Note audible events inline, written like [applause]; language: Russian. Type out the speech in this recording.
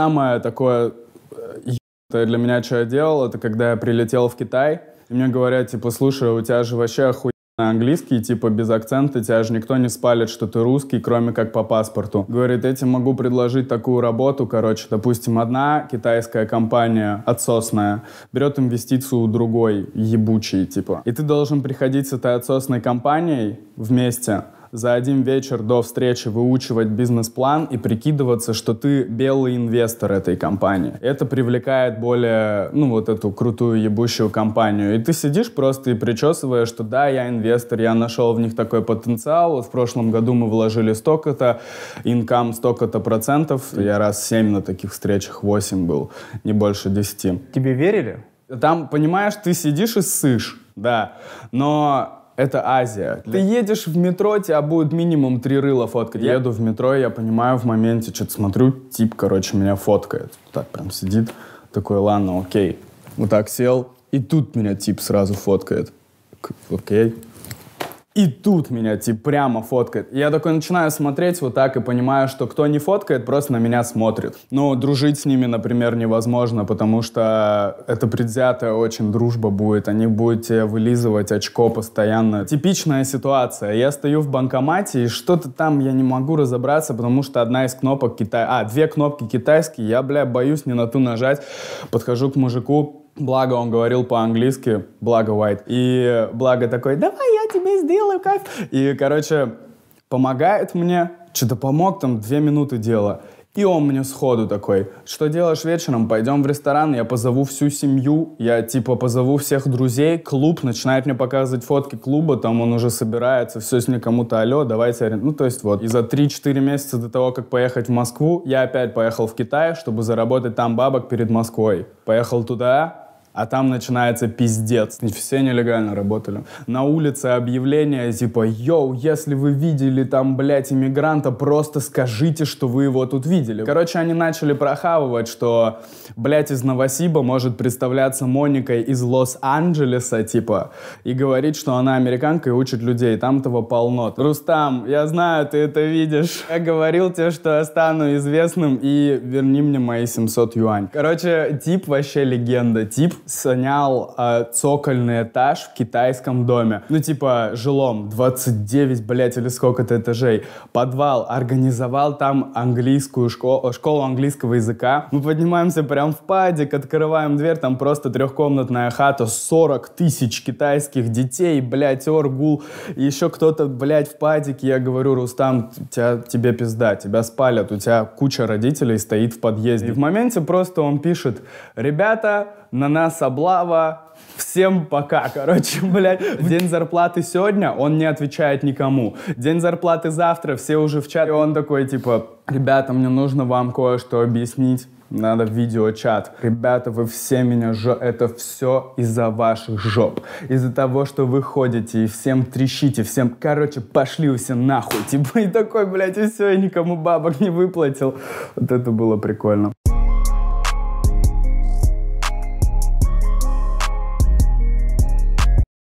Самое такое э, для меня, что я делал, это когда я прилетел в Китай, и мне говорят, типа, слушай, у тебя же вообще охуенно английский, типа, без акцента, тебя же никто не спалит, что ты русский, кроме как по паспорту. Говорит, я тебе могу предложить такую работу, короче, допустим, одна китайская компания, отсосная, берет инвестицию у другой, ебучей, типа. И ты должен приходить с этой отсосной компанией вместе, за один вечер до встречи выучивать бизнес-план и прикидываться, что ты белый инвестор этой компании. Это привлекает более, ну, вот эту крутую ебущую компанию. И ты сидишь просто и причесываешь, что да, я инвестор, я нашел в них такой потенциал. в прошлом году мы вложили столько-то, инкам столько-то процентов. Я раз семь на таких встречах, восемь был, не больше десяти. Тебе верили? Там, понимаешь, ты сидишь и сышь, да. Но это Азия. Для... Ты едешь в метро, тебя будет минимум три рыла фоткать. Я... Еду в метро, я понимаю в моменте, что-то смотрю, тип, короче, меня фоткает. Так прям сидит, такой, ладно, окей. Вот так сел, и тут меня тип сразу фоткает. Окей. И тут меня, типа, прямо фоткает. я такой начинаю смотреть вот так и понимаю, что кто не фоткает, просто на меня смотрит. Но ну, дружить с ними, например, невозможно, потому что это предвзятая очень дружба будет. Они будут тебе вылизывать очко постоянно. Типичная ситуация. Я стою в банкомате, и что-то там я не могу разобраться, потому что одна из кнопок китай... А, две кнопки китайские. Я, бля, боюсь не на ту нажать. Подхожу к мужику, Благо он говорил по-английски, благо White И благо такой, давай я тебе сделаю кайф. И, короче, помогает мне, что-то помог, там две минуты дело. И он мне сходу такой, что делаешь вечером, пойдем в ресторан, я позову всю семью, я типа позову всех друзей, клуб, начинает мне показывать фотки клуба, там он уже собирается, все с ним кому-то, алло, давайте, ну то есть вот. И за 3-4 месяца до того, как поехать в Москву, я опять поехал в Китай, чтобы заработать там бабок перед Москвой. Поехал туда, а там начинается пиздец. Все нелегально работали. На улице объявления типа «Йоу, если вы видели там, блядь, иммигранта, просто скажите, что вы его тут видели». Короче, они начали прохавывать, что, блядь, из Новосиба может представляться Моникой из Лос-Анджелеса, типа, и говорить, что она американка и учит людей. Там этого полно. Рустам, я знаю, ты это видишь. Я говорил тебе, что я стану известным, и верни мне мои 700 юань. Короче, тип вообще легенда. Тип снял э, цокольный этаж в китайском доме. Ну, типа, жилом 29, блядь, или сколько-то этажей. Подвал. Организовал там английскую школу, школу английского языка. Мы поднимаемся прям в падик, открываем дверь, там просто трехкомнатная хата, 40 тысяч китайских детей, блядь, оргул. Еще кто-то, блядь, в падике. Я говорю, Рустам, тебя, тебе пизда, тебя спалят, у тебя куча родителей стоит в подъезде. И в моменте просто он пишет, ребята, на нас облава, Всем пока, короче, [laughs] блядь. День зарплаты сегодня, он не отвечает никому. День зарплаты завтра, все уже в чате. И он такой, типа, ребята, мне нужно вам кое-что объяснить. Надо видеочат. Ребята, вы все меня ж... Это все из-за ваших жоп. Из-за того, что вы ходите и всем трещите, всем, короче, пошли все нахуй. [laughs] Типа, и такой, блядь, и все, и никому бабок не выплатил. Вот это было прикольно.